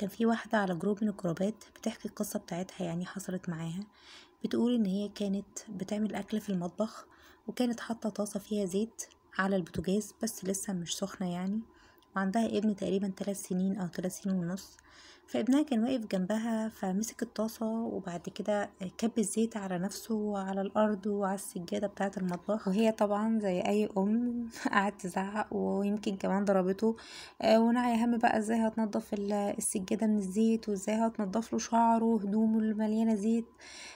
كان في واحدة على جروب من الجروبات بتحكي القصة بتاعتها يعني حصلت معاها بتقول إن هي كانت بتعمل أكل في المطبخ وكانت حاطة طاسة فيها زيت على البوتاجاز بس لسه مش سخنة يعني وعندها ابن تقريبا ثلاث سنين او ثلاث سنين ونص فابنها كان واقف جنبها فمسك الطاسة وبعد كده كب الزيت على نفسه وعلى الأرض وعلى السجادة بتاعة المطبخ وهي طبعا زي أي أم قعدت تزعق ويمكن كمان ضربته آه، وانا هم بقى ازاي هتنضف السجادة من الزيت وازاي هتنضف له شعره وهدومه المليانة زيت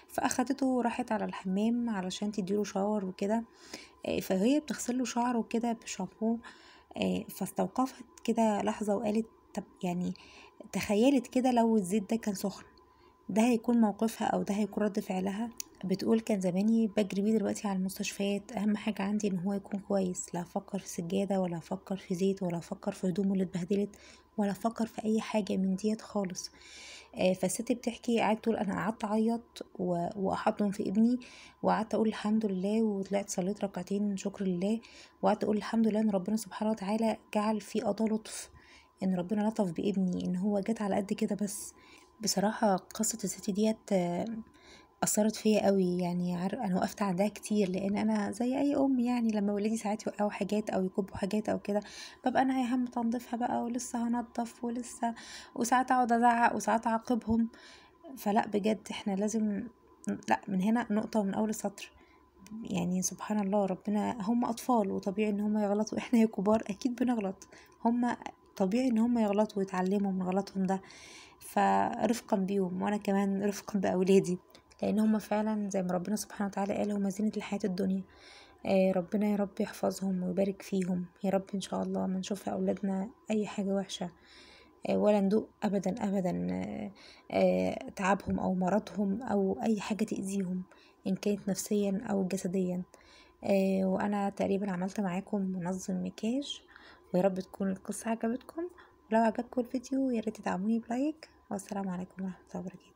فأخدته وراحت على الحمام علشان تديله شاور وكده آه، فهي بتغسله شعره كده بشامبو آه، فاستوقفت كده لحظة وقالت طب يعني تخيلت كده لو الزيت ده كان سخن ده هيكون موقفها او ده هيكون رد فعلها بتقول كان زماني بجري بيه دلوقتي على المستشفيات اهم حاجه عندي ان هو يكون كويس لا افكر في سجاده ولا افكر في زيت ولا افكر في هدومه اللي اتبهدلت ولا افكر في اي حاجه من ديت خالص آه، فالست بتحكي قعدت تقول انا قعدت اعيط واحضن في ابني وقعدت اقول الحمد لله وطلعت صليت ركعتين شكر لله وقعدت اقول الحمد لله ان ربنا سبحانه وتعالى جعل في قضاء لطف ان ربنا لطف بابني ان هو جت على قد كده بس بصراحه قصه الست ديت أثرت فيا قوي يعني أنا وقفت عندها كتير لأن أنا زي أي أم يعني لما ولادي ساعات يوقعوا حاجات أو يكبوا حاجات أو كده ببقى أنا هي هم تنظيفها بقى ولسه هنضف ولسه وساعات أقعد أزعق وساعات أعاقبهم فلا بجد احنا لازم لا من هنا نقطة من أول السطر يعني سبحان الله ربنا هم أطفال وطبيعي إن هم يغلطوا إحنا كبار أكيد بنغلط هم طبيعي ان هم يغلطوا ويتعلموا من غلطهم ده فرفقا بيهم وانا كمان رفقا باولادي لان هما فعلا زي ما ربنا سبحانه وتعالى قال هما زينة الحياة الدنيا آه ربنا يا رب يحفظهم ويبارك فيهم يا رب ان شاء الله ما نشوف اولادنا اي حاجة وحشة آه، ولا ندوق ابدا ابدا آه، آه، تعبهم او مرضهم او اي حاجة تأذيهم ان كانت نفسيا او جسديا وانا تقريبا عملت معاكم منظم مكياج ويا رب تكون القصة عجبتكم ولو عجبكم الفيديو يا ريت تدعموني بلايك والسلام عليكم ورحمة الله وبركاته